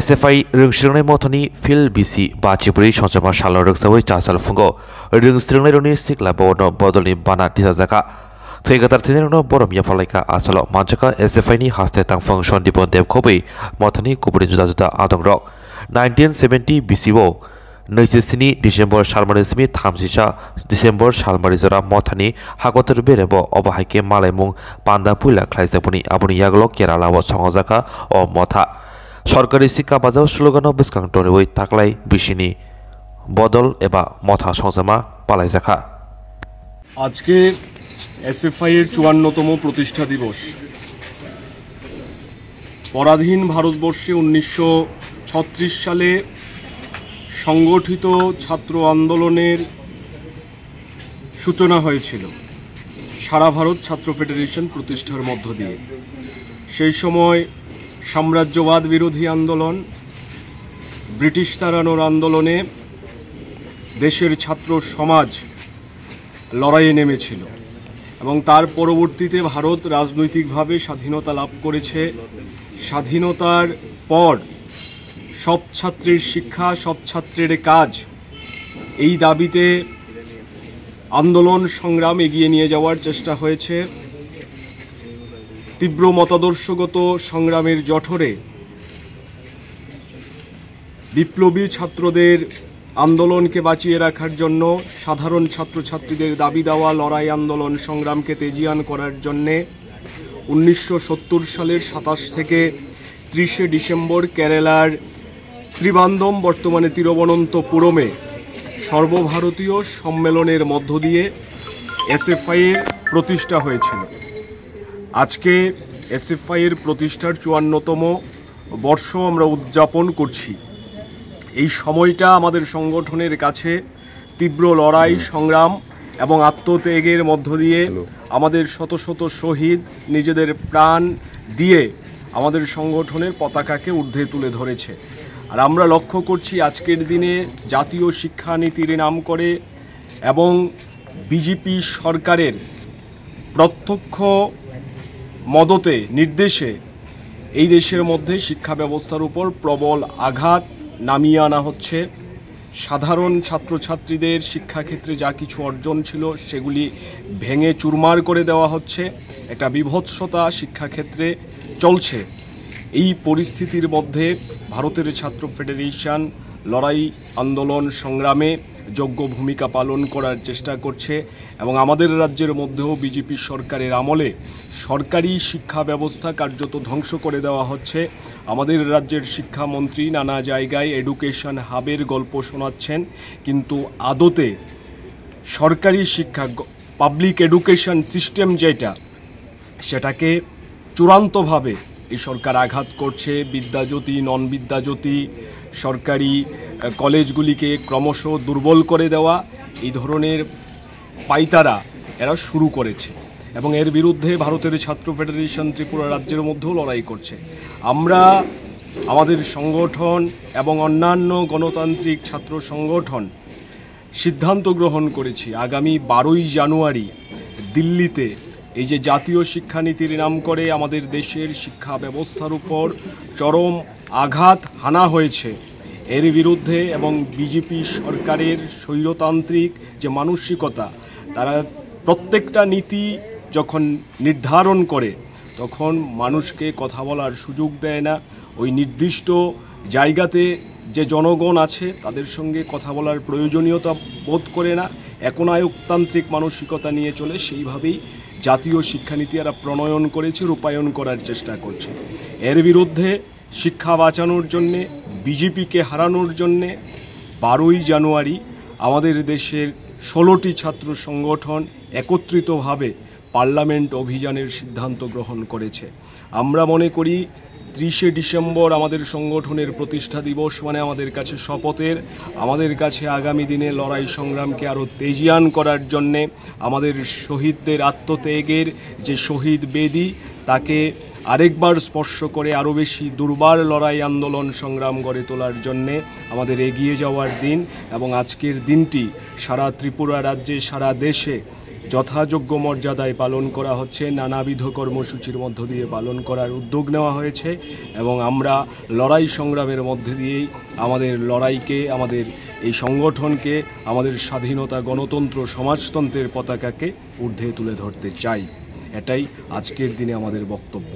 SFI rungsringnai mothoni field BC bachipuri sonjama shalo rungsawai chasal fungo rungsringnai roni sikla bono bodoli bana tisajaka থৈগাতার থিনের উনো বরম ইয়াফালাইকা আসল মাঞ্জাকা SFI নি হাস্তে তাংফং সন্দীপন দেব খবই মথানি কুপুরি জুদা জুদা আদং রক নাইনটিন সেভেন্টি বিসিও নৈসেসিনি ডিসেম্বর সালমারিসমি থামসিসা ডিসেম্বর সালমারিজরা মথানি হাগতের বেরেব অবহাইকে মালাইমুং পান্দা পুইলা খ্লাইজাপুনি আবুনি ইয়াগল কেরালা ও সংজাকা ও মথা সরকারি सरकारी सिक्का बजाउ स्लोगानाव ওই থাকলাই बिसिनि বদল এবা মথা সংসামা পালাই দেখা আজকে এসএফআই এর চুয়ান্নতম প্রতিষ্ঠা দিবস পরাধীন ভারতবর্ষে উনিশশো সালে সংগঠিত ছাত্র আন্দোলনের সূচনা হয়েছিল সারা ভারত ছাত্র ফেডারেশন প্রতিষ্ঠার মধ্য দিয়ে সেই সময় সাম্রাজ্যবাদ বিরোধী আন্দোলন ব্রিটিশ তাড়ানোর আন্দোলনে দেশের ছাত্র সমাজ লড়াইয়ে নেমেছিল এবং তার পরবর্তীতে ভারত রাজনৈতিকভাবে স্বাধীনতা লাভ করেছে স্বাধীনতার পর সব ছাত্রের শিক্ষা সব ছাত্রের কাজ এই দাবিতে আন্দোলন সংগ্রাম এগিয়ে নিয়ে যাওয়ার চেষ্টা হয়েছে তীব্র মতাদর্শগত সংগ্রামের জঠরে বিপ্লবী ছাত্রদের আন্দোলনকে বাঁচিয়ে রাখার জন্য সাধারণ ছাত্রছাত্রীদের দাবি দেওয়া লড়াই আন্দোলন সংগ্রামকে তেজিয়ান করার জন্যে উনিশশো সালের সাতাশ থেকে ত্রিশে ডিসেম্বর কেরালার ত্রিবান্দম বর্তমানে তিরুবনন্তপুরমে সর্বভারতীয় সম্মেলনের মধ্য দিয়ে এসএফআইয়ের প্রতিষ্ঠা হয়েছিল আজকে এসএফআইয়ের প্রতিষ্ঠার চুয়ান্নতম বর্ষ আমরা উদযাপন করছি এই সময়টা আমাদের সংগঠনের কাছে তীব্র লড়াই সংগ্রাম এবং আত্মত্যাগের মধ্য দিয়ে আমাদের শত শত শহীদ নিজেদের প্রাণ দিয়ে আমাদের সংগঠনের পতাকাকে ঊর্ধ্বে তুলে ধরেছে আর আমরা লক্ষ্য করছি আজকের দিনে জাতীয় শিক্ষানীতির নাম করে এবং বিজেপি সরকারের প্রত্যক্ষ মদতে নির্দেশে এই দেশের মধ্যে শিক্ষা ব্যবস্থার উপর প্রবল আঘাত নামিয়ে আনা হচ্ছে সাধারণ ছাত্রছাত্রীদের শিক্ষাক্ষেত্রে যা কিছু অর্জন ছিল সেগুলি ভেঙে চুরমার করে দেওয়া হচ্ছে একটা বিভৎসতা শিক্ষাক্ষেত্রে চলছে এই পরিস্থিতির মধ্যে ভারতের ছাত্র ফেডারেশন লড়াই আন্দোলন সংগ্রামে যোগ্য ভূমিকা পালন করার চেষ্টা করছে এবং আমাদের রাজ্যের মধ্যেও বিজেপি সরকারের আমলে সরকারি শিক্ষা ব্যবস্থা কার্যত ধ্বংস করে দেওয়া হচ্ছে আমাদের রাজ্যের শিক্ষামন্ত্রী নানা জায়গায় এডুকেশন হাবের গল্প শোনাচ্ছেন কিন্তু আদতে সরকারি শিক্ষা পাবলিক এডুকেশন সিস্টেম যেটা সেটাকে চূড়ান্তভাবে এই সরকার আঘাত করছে বিদ্যাজ্যোতি নন বিদ্যাজ্যোতি সরকারি কলেজগুলিকে ক্রমশ দুর্বল করে দেওয়া এই ধরনের পাইতারা এরা শুরু করেছে এবং এর বিরুদ্ধে ভারতের ছাত্র ফেডারেশন ত্রিপুরা রাজ্যের মধ্যেও লড়াই করছে আমরা আমাদের সংগঠন এবং অন্যান্য গণতান্ত্রিক ছাত্র সংগঠন সিদ্ধান্ত গ্রহণ করেছি আগামী বারোই জানুয়ারি দিল্লিতে এই যে জাতীয় শিক্ষানীতির নাম করে আমাদের দেশের শিক্ষা ব্যবস্থার উপর চরম আঘাত হানা হয়েছে এর বিরুদ্ধে এবং বিজেপি সরকারের স্বৈরতান্ত্রিক যে মানসিকতা তারা প্রত্যেকটা নীতি যখন নির্ধারণ করে তখন মানুষকে কথা বলার সুযোগ দেয় না ওই নির্দিষ্ট জায়গাতে যে জনগণ আছে তাদের সঙ্গে কথা বলার প্রয়োজনীয়তা বোধ করে না একনায়কতান্ত্রিক মানসিকতা নিয়ে চলে সেইভাবেই জাতীয় শিক্ষানীতি এরা প্রণয়ন করেছে রূপায়ণ করার চেষ্টা করছে এর বিরুদ্ধে শিক্ষা বাঁচানোর জন্যে বিজেপিকে হারানোর জন্যে বারোই জানুয়ারি আমাদের দেশের ষোলোটি ছাত্র সংগঠন একত্রিতভাবে পার্লামেন্ট অভিযানের সিদ্ধান্ত গ্রহণ করেছে আমরা মনে করি ত্রিশে ডিসেম্বর আমাদের সংগঠনের প্রতিষ্ঠা দিবস মানে আমাদের কাছে শপথের আমাদের কাছে আগামী দিনে লড়াই সংগ্রামকে আরও তেজিয়ান করার জন্যে আমাদের শহীদদের আত্মত্যাগের যে শহীদ বেদি তাকে আরেকবার স্পর্শ করে আরও বেশি দুর্বার লড়াই আন্দোলন সংগ্রাম গড়ে তোলার জন্যে আমাদের এগিয়ে যাওয়ার দিন এবং আজকের দিনটি সারা ত্রিপুরা রাজ্যে সারা দেশে যথাযোগ্য মর্যাদায় পালন করা হচ্ছে নানাবিধ কর্মসূচির মধ্য দিয়ে পালন করার উদ্যোগ নেওয়া হয়েছে এবং আমরা লড়াই সংগ্রামের মধ্যে দিয়েই আমাদের লড়াইকে আমাদের এই সংগঠনকে আমাদের স্বাধীনতা গণতন্ত্র সমাজতন্ত্রের পতাকাকে ঊর্ধ্বে তুলে ধরতে চাই এটাই আজকের দিনে আমাদের বক্তব্য